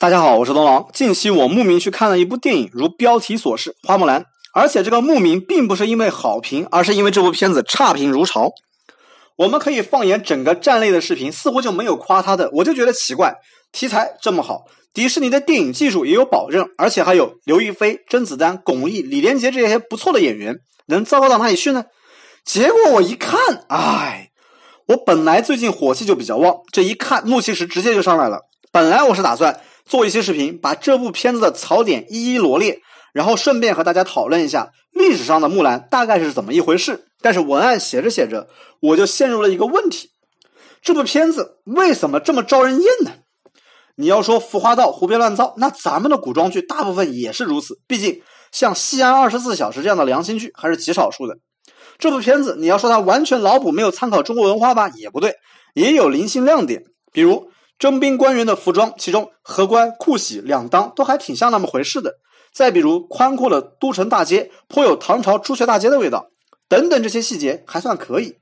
大家好，我是东郎。近期我慕名去看了一部电影，如标题所示，《花木兰》。而且这个慕名并不是因为好评，而是因为这部片子差评如潮。我们可以放眼整个站内的视频，似乎就没有夸他的。我就觉得奇怪，题材这么好，迪士尼的电影技术也有保证，而且还有刘亦菲、甄子丹、巩俐、李连杰这些不错的演员，能糟糕到哪里去呢？结果我一看，哎，我本来最近火气就比较旺，这一看，怒气值直接就上来了。本来我是打算。做一期视频，把这部片子的槽点一一罗列，然后顺便和大家讨论一下历史上的木兰大概是怎么一回事。但是文案写着写着，我就陷入了一个问题：这部片子为什么这么招人厌呢？你要说浮夸到胡编乱造，那咱们的古装剧大部分也是如此。毕竟像《西安二十四小时》这样的良心剧还是极少数的。这部片子，你要说它完全脑补、没有参考中国文化吧，也不对，也有零星亮点，比如。征兵官员的服装，其中荷官、库喜两当都还挺像那么回事的。再比如宽阔的都城大街，颇有唐朝朱雀大街的味道。等等这些细节还算可以，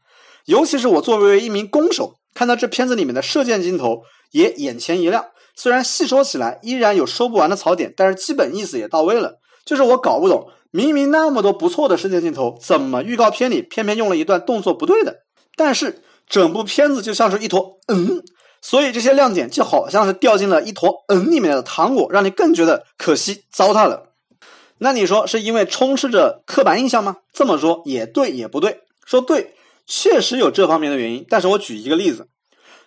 尤其是我作为一名弓手，看到这片子里面的射箭镜头也眼前一亮。虽然细说起来依然有说不完的槽点，但是基本意思也到位了。就是我搞不懂，明明那么多不错的射箭镜头，怎么预告片里偏偏用了一段动作不对的？但是整部片子就像是一坨……嗯。所以这些亮点就好像是掉进了一坨嗯”里面的糖果，让你更觉得可惜糟蹋了。那你说是因为充斥着刻板印象吗？这么说也对也不对。说对，确实有这方面的原因。但是我举一个例子，《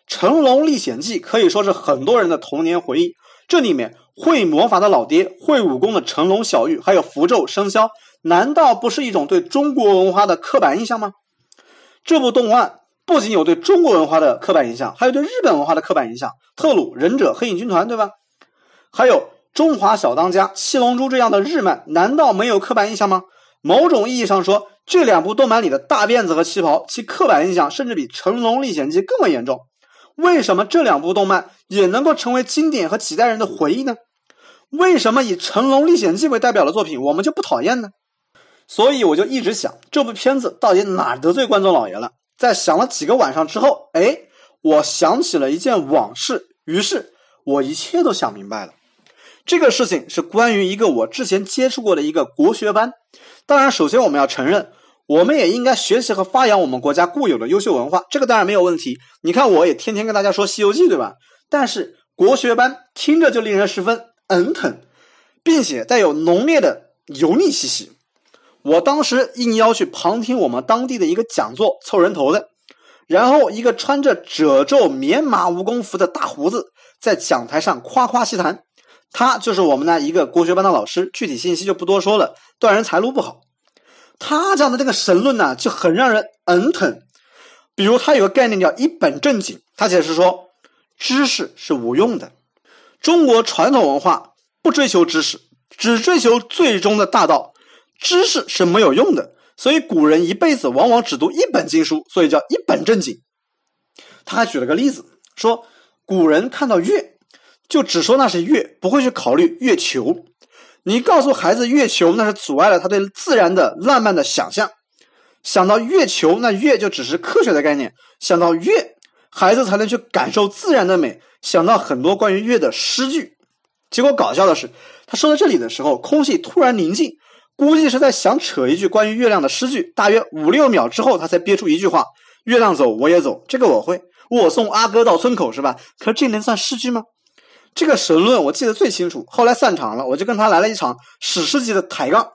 成龙历险记》可以说是很多人的童年回忆。这里面会魔法的老爹，会武功的成龙小玉，还有符咒生肖，难道不是一种对中国文化的刻板印象吗？这部动画。不仅有对中国文化的刻板印象，还有对日本文化的刻板印象。特鲁忍者黑影军团，对吧？还有《中华小当家》《七龙珠》这样的日漫，难道没有刻板印象吗？某种意义上说，这两部动漫里的大辫子和旗袍，其刻板印象甚至比《成龙历险记》更为严重。为什么这两部动漫也能够成为经典和几代人的回忆呢？为什么以《成龙历险记》为代表的作品，我们就不讨厌呢？所以我就一直想，这部片子到底哪得罪观众老爷了？在想了几个晚上之后，哎，我想起了一件往事，于是我一切都想明白了。这个事情是关于一个我之前接触过的一个国学班。当然，首先我们要承认，我们也应该学习和发扬我们国家固有的优秀文化，这个当然没有问题。你看，我也天天跟大家说《西游记》，对吧？但是国学班听着就令人十分嗯疼，并且带有浓烈的油腻气息。我当时应邀去旁听我们当地的一个讲座，凑人头的。然后一个穿着褶皱棉麻蜈蚣服的大胡子在讲台上夸夸其谈，他就是我们那一个国学班的老师，具体信息就不多说了，断人财路不好。他讲的这个神论呢，就很让人嗯疼。比如他有个概念叫“一本正经”，他解释说，知识是无用的，中国传统文化不追求知识，只追求最终的大道。知识是没有用的，所以古人一辈子往往只读一本经书，所以叫一本正经。他还举了个例子，说古人看到月，就只说那是月，不会去考虑月球。你告诉孩子月球那是阻碍了他对自然的浪漫的想象，想到月球那月就只是科学的概念，想到月，孩子才能去感受自然的美，想到很多关于月的诗句。结果搞笑的是，他说到这里的时候，空气突然宁静。估计是在想扯一句关于月亮的诗句，大约五六秒之后，他才憋出一句话：“月亮走，我也走。”这个我会，我送阿哥到村口是吧？可这能算诗句吗？这个神论我记得最清楚。后来散场了，我就跟他来了一场史诗级的抬杠。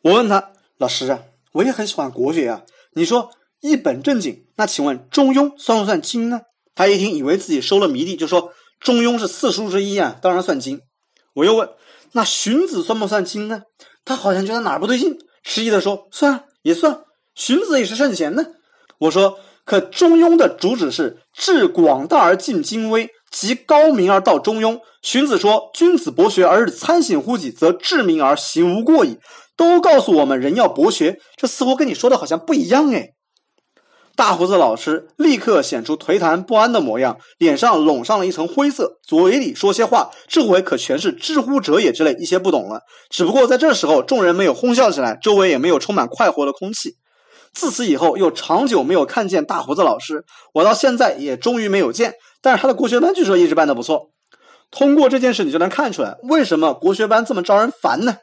我问他：“老师啊，我也很喜欢国学啊，你说一本正经，那请问《中庸》算不算经呢？”他一听以为自己收了迷弟，就说：“《中庸》是四书之一啊，当然算经。”我又问：“那《荀子》算不算经呢？”他好像觉得哪儿不对劲，迟疑的说：“算也算，荀子也是圣贤呢。”我说：“可《中庸》的主旨是致广大而尽精微，即高明而道中庸。”荀子说：“君子博学而日参省乎己，则致明而行无过矣。”都告诉我们人要博学，这似乎跟你说的好像不一样哎。大胡子老师立刻显出颓谈不安的模样，脸上拢上了一层灰色，嘴里说些话，这回可全是“知乎者也”之类，一些不懂了。只不过在这时候，众人没有哄笑起来，周围也没有充满快活的空气。自此以后，又长久没有看见大胡子老师，我到现在也终于没有见。但是他的国学班据说一直办的不错。通过这件事，你就能看出来，为什么国学班这么招人烦呢？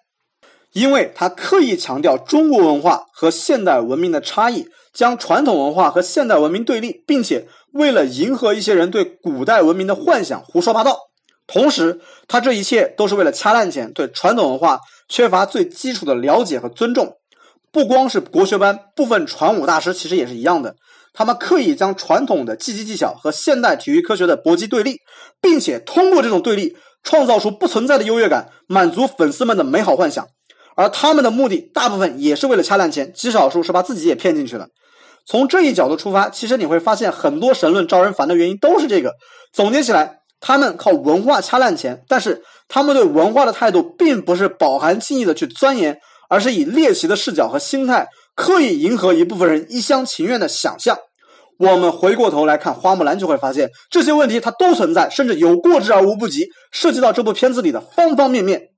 因为他刻意强调中国文化和现代文明的差异。将传统文化和现代文明对立，并且为了迎合一些人对古代文明的幻想，胡说八道。同时，他这一切都是为了掐烂钱，对传统文化缺乏最基础的了解和尊重。不光是国学班，部分传武大师其实也是一样的。他们刻意将传统的技击技巧和现代体育科学的搏击对立，并且通过这种对立创造出不存在的优越感，满足粉丝们的美好幻想。而他们的目的大部分也是为了掐烂钱，极少数是把自己也骗进去了。从这一角度出发，其实你会发现很多神论招人烦的原因都是这个。总结起来，他们靠文化掐烂钱，但是他们对文化的态度并不是饱含敬意的去钻研，而是以猎奇的视角和心态刻意迎合一部分人一厢情愿的想象。我们回过头来看《花木兰》，就会发现这些问题它都存在，甚至有过之而无不及，涉及到这部片子里的方方面面。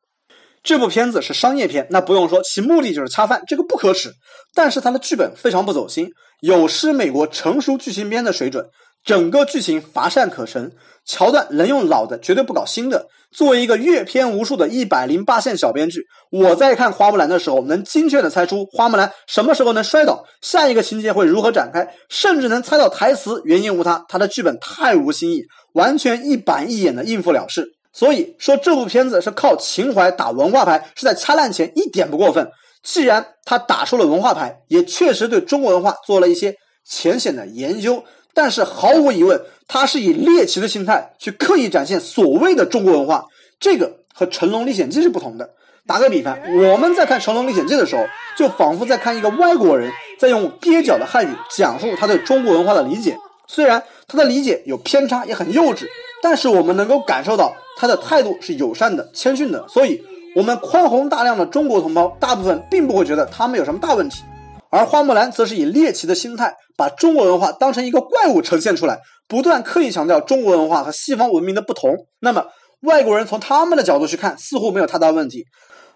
这部片子是商业片，那不用说，其目的就是恰饭，这个不可耻。但是它的剧本非常不走心，有失美国成熟剧情片的水准，整个剧情乏善可陈，桥段能用老的绝对不搞新的。作为一个阅片无数的一百零八线小编剧，我在看花木兰的时候，能精确的猜出花木兰什么时候能摔倒，下一个情节会如何展开，甚至能猜到台词。原因无他，他的剧本太无新意，完全一板一眼的应付了事。所以说，这部片子是靠情怀打文化牌，是在掐烂钱，一点不过分。既然他打出了文化牌，也确实对中国文化做了一些浅显的研究，但是毫无疑问，他是以猎奇的心态去刻意展现所谓的中国文化，这个和《成龙历险记》是不同的。打个比方，我们在看《成龙历险记》的时候，就仿佛在看一个外国人在用蹩脚的汉语讲述他对中国文化的理解，虽然他的理解有偏差，也很幼稚。但是我们能够感受到他的态度是友善的、谦逊的，所以，我们宽宏大量的中国同胞大部分并不会觉得他们有什么大问题。而花木兰则是以猎奇的心态，把中国文化当成一个怪物呈现出来，不断刻意强调中国文化和西方文明的不同。那么，外国人从他们的角度去看，似乎没有太大问题；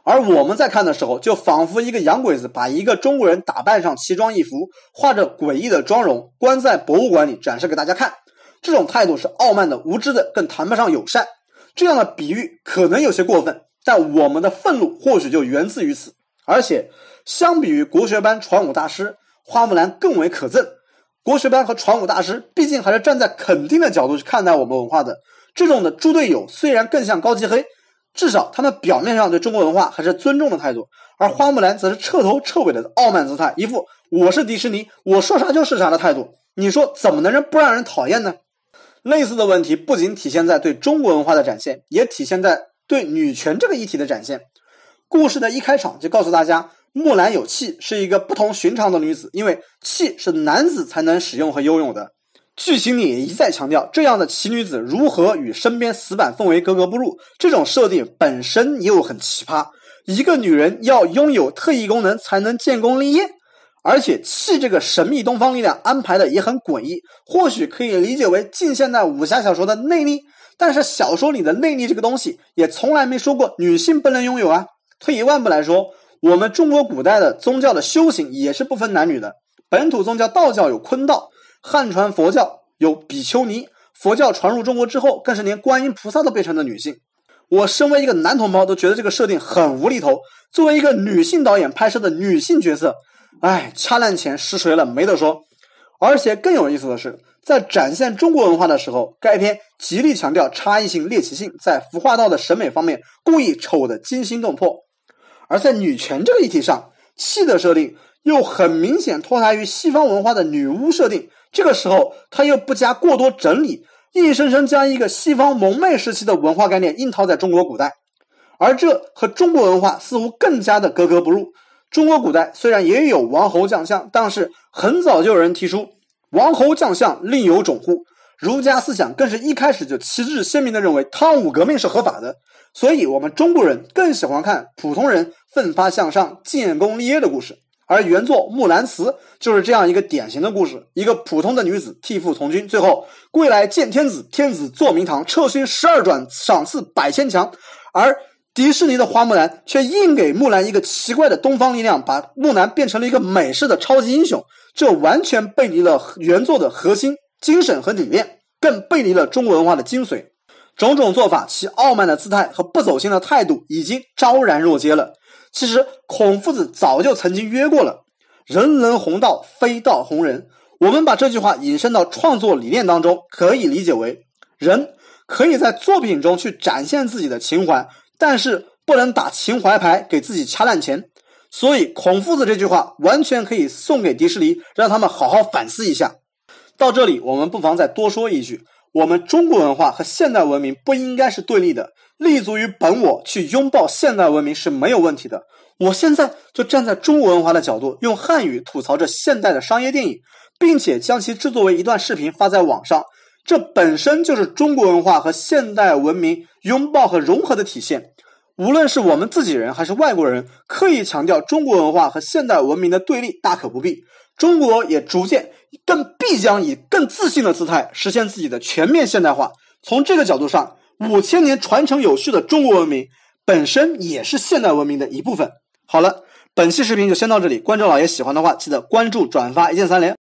而我们在看的时候，就仿佛一个洋鬼子把一个中国人打扮上奇装异服、画着诡异的妆容，关在博物馆里展示给大家看。这种态度是傲慢的、无知的，更谈不上友善。这样的比喻可能有些过分，但我们的愤怒或许就源自于此。而且，相比于国学班、传武大师，花木兰更为可憎。国学班和传武大师毕竟还是站在肯定的角度去看待我们文化的，这种的猪队友虽然更像高级黑，至少他们表面上对中国文化还是尊重的态度，而花木兰则是彻头彻尾的傲慢姿态，一副我是迪士尼，我说啥就是啥的态度。你说怎么能不让人讨厌呢？类似的问题不仅体现在对中国文化的展现，也体现在对女权这个议题的展现。故事的一开场就告诉大家，木兰有气是一个不同寻常的女子，因为气是男子才能使用和拥有的。剧情里也一再强调，这样的奇女子如何与身边死板氛围格格不入。这种设定本身又很奇葩，一个女人要拥有特异功能才能建功立业。而且气这个神秘东方力量安排的也很诡异，或许可以理解为近现代武侠小说的内力。但是小说里的内力这个东西也从来没说过女性不能拥有啊。退一万步来说，我们中国古代的宗教的修行也是不分男女的。本土宗教道教有坤道，汉传佛教有比丘尼。佛教传入中国之后，更是连观音菩萨都变成了女性。我身为一个男同胞都觉得这个设定很无厘头。作为一个女性导演拍摄的女性角色。哎，掐烂钱实锤了？没得说。而且更有意思的是，在展现中国文化的时候，该片极力强调差异性、猎奇性，在服化道的审美方面故意丑的惊心动魄。而在女权这个议题上，气的设定又很明显脱胎于西方文化的女巫设定。这个时候，他又不加过多整理，硬生生将一个西方蒙昧时期的文化概念硬套在中国古代，而这和中国文化似乎更加的格格不入。中国古代虽然也有王侯将相，但是很早就有人提出王侯将相另有种乎”。儒家思想更是一开始就旗帜鲜明地认为汤武革命是合法的，所以我们中国人更喜欢看普通人奋发向上、建功立业的故事。而原作《木兰辞》就是这样一个典型的故事，一个普通的女子替父从军，最后归来见天子，天子坐明堂，策勋十二转，赏赐百千强。而迪士尼的花木兰却硬给木兰一个奇怪的东方力量，把木兰变成了一个美式的超级英雄，这完全背离了原作的核心精神和理念，更背离了中国文化的精髓。种种做法，其傲慢的姿态和不走心的态度已经昭然若揭了。其实，孔夫子早就曾经约过了：“人能弘道，非道弘人。”我们把这句话引申到创作理念当中，可以理解为人可以在作品中去展现自己的情怀。但是不能打情怀牌给自己掐烂钱，所以孔夫子这句话完全可以送给迪士尼，让他们好好反思一下。到这里，我们不妨再多说一句：我们中国文化和现代文明不应该是对立的，立足于本我去拥抱现代文明是没有问题的。我现在就站在中国文化的角度，用汉语吐槽着现代的商业电影，并且将其制作为一段视频发在网上。这本身就是中国文化和现代文明拥抱和融合的体现。无论是我们自己人还是外国人，刻意强调中国文化和现代文明的对立大可不必。中国也逐渐、更必将以更自信的姿态实现自己的全面现代化。从这个角度上，五千年传承有序的中国文明本身也是现代文明的一部分。好了，本期视频就先到这里。观众老爷喜欢的话，记得关注、转发、一键三连。